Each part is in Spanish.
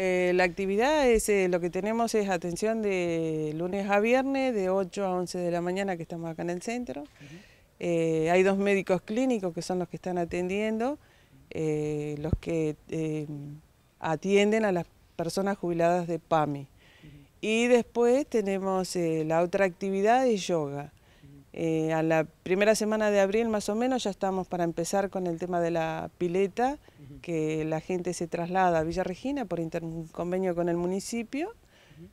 Eh, la actividad es, eh, lo que tenemos es atención de lunes a viernes, de 8 a 11 de la mañana que estamos acá en el centro. Eh, hay dos médicos clínicos que son los que están atendiendo, los que atienden a las personas jubiladas de PAMI. Y después tenemos la otra actividad de yoga. Eh, a la primera semana de abril más o menos ya estamos para empezar con el tema de la pileta, que la gente se traslada a Villa Regina por convenio con el municipio.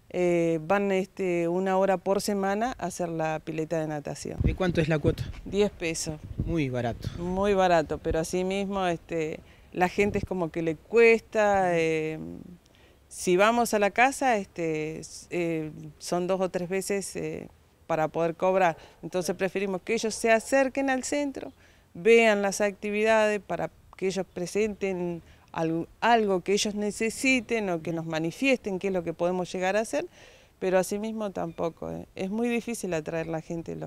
Eh, van este, una hora por semana a hacer la pileta de natación. ¿Y cuánto es la cuota? 10 pesos. Muy barato. Muy barato, pero asimismo este, la gente es como que le cuesta... Eh, si vamos a la casa, este, son dos o tres veces para poder cobrar. Entonces preferimos que ellos se acerquen al centro, vean las actividades para que ellos presenten algo, que ellos necesiten o que nos manifiesten qué es lo que podemos llegar a hacer, pero asimismo tampoco. ¿eh? Es muy difícil atraer la gente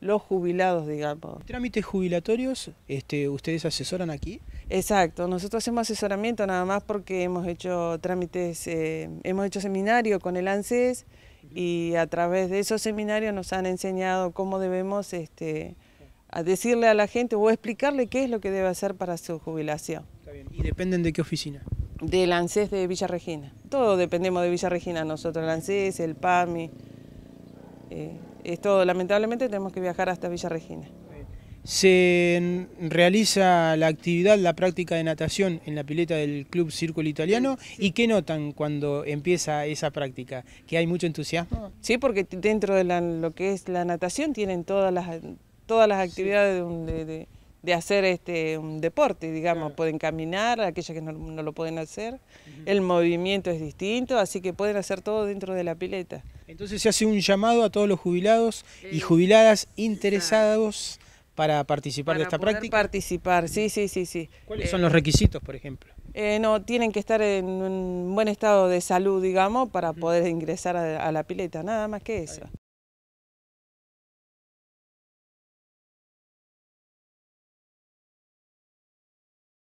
los jubilados, digamos. ¿Trámites jubilatorios este, ustedes asesoran aquí? Exacto, nosotros hacemos asesoramiento nada más porque hemos hecho trámites, eh, hemos hecho seminario con el ANSES y a través de esos seminarios nos han enseñado cómo debemos este, decirle a la gente o explicarle qué es lo que debe hacer para su jubilación. ¿Y dependen de qué oficina? la ANSES de Villa Regina. Todo dependemos de Villa Regina, nosotros, la ANSES, el PAMI. Eh, es todo. Lamentablemente tenemos que viajar hasta Villa Regina se realiza la actividad, la práctica de natación en la pileta del Club Círculo Italiano y qué notan cuando empieza esa práctica, que hay mucho entusiasmo. Sí, porque dentro de lo que es la natación tienen todas las, todas las actividades de, hacer este, un deporte, digamos, pueden caminar, aquellas que no, lo pueden hacer, el movimiento es distinto, así que pueden hacer todo dentro de la pileta. Entonces se hace un llamado a todos los jubilados y eh, jubiladas interesados para participar de esta poder práctica? Participar, sí, sí, sí, sí. ¿Cuáles son eh, los requisitos, por ejemplo? Eh, no, tienen que estar en un buen estado de salud, digamos, para poder ingresar a, a la pileta, nada más que eso.